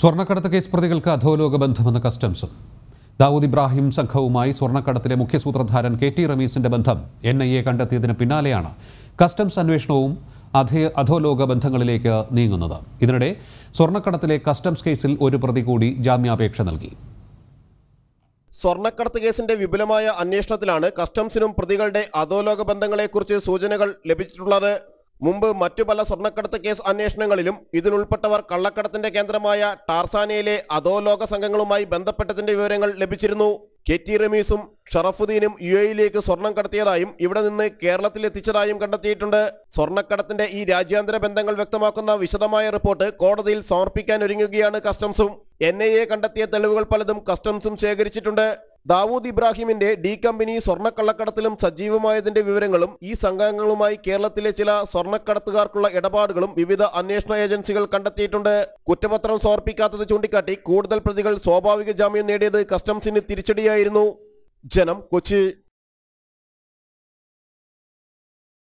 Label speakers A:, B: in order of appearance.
A: സ്വർണ്ണക്കടത്ത് കേസ് പ്രതികൾക്ക് അധോലോക ബന്ധമെന്ന് കസ്റ്റംസും ദാവൂദ് ഇബ്രാഹിം സംഘവുമായി സ്വർണ്ണക്കടത്തിലെ മുഖ്യ സൂത്രധാരൻ കെ ടി റമീസിന്റെ ബന്ധം എൻ ഐ എ കണ്ടെത്തിയതിന് പിന്നാലെയാണ് കസ്റ്റംസ് അന്വേഷണവും അധോലോക ബന്ധങ്ങളിലേക്ക് നീങ്ങുന്നത് ഇതിനിടെ സ്വർണ്ണക്കടത്തിലെ കസ്റ്റംസ് കേസിൽ ഒരു പ്രതി കൂടി ജാമ്യാപേക്ഷ നൽകി
B: സ്വർണ്ണക്കടത്ത് കേസിന്റെ വിപുലമായ അന്വേഷണത്തിലാണ് കസ്റ്റംസിനും പ്രതികളുടെ അധോലോക ബന്ധങ്ങളെക്കുറിച്ച് സൂചനകൾ ലഭിച്ചിട്ടുള്ളത് മുമ്പ് മറ്റു പല സ്വർണ്ണക്കടത്ത് കേസ് അന്വേഷണങ്ങളിലും ഇതിലുൾപ്പെട്ടവർ കള്ളക്കടത്തിന്റെ കേന്ദ്രമായ ടാർസാനയിലെ അധോലോക സംഘങ്ങളുമായി ബന്ധപ്പെട്ടതിന്റെ വിവരങ്ങൾ ലഭിച്ചിരുന്നു കെ ടി റമീസും ഷറഫുദ്ദീനും യു എയിലേക്ക് സ്വർണം കടത്തിയതായും ഇവിടെ നിന്ന് കേരളത്തിൽ എത്തിച്ചതായും കണ്ടെത്തിയിട്ടുണ്ട് സ്വർണ്ണക്കടത്തിന്റെ ഈ രാജ്യാന്തര ബന്ധങ്ങൾ വ്യക്തമാക്കുന്ന വിശദമായ റിപ്പോർട്ട് കോടതിയിൽ സമർപ്പിക്കാൻ ഒരുങ്ങുകയാണ് കസ്റ്റംസും എൻ കണ്ടെത്തിയ തെളിവുകൾ പലതും കസ്റ്റംസും ശേഖരിച്ചിട്ടുണ്ട് ദാവൂദ് ഇബ്രാഹിമിന്റെ ഡി കമ്പനി സ്വർണ്ണക്കള്ളക്കടത്തിലും സജീവമായതിന്റെ വിവരങ്ങളും ഈ സംഘങ്ങളുമായി കേരളത്തിലെ ചില സ്വർണ്ണക്കടത്തുകാർക്കുള്ള ഇടപാടുകളും വിവിധ അന്വേഷണ ഏജൻസികൾ കണ്ടെത്തിയിട്ടുണ്ട് കുറ്റപത്രം സമർപ്പിക്കാത്തത് ചൂണ്ടിക്കാട്ടി കൂടുതൽ പ്രതികൾ സ്വാഭാവിക ജാമ്യം നേടിയത് കസ്റ്റംസിന് തിരിച്ചടിയായിരുന്നു ജനം കൊച്ചി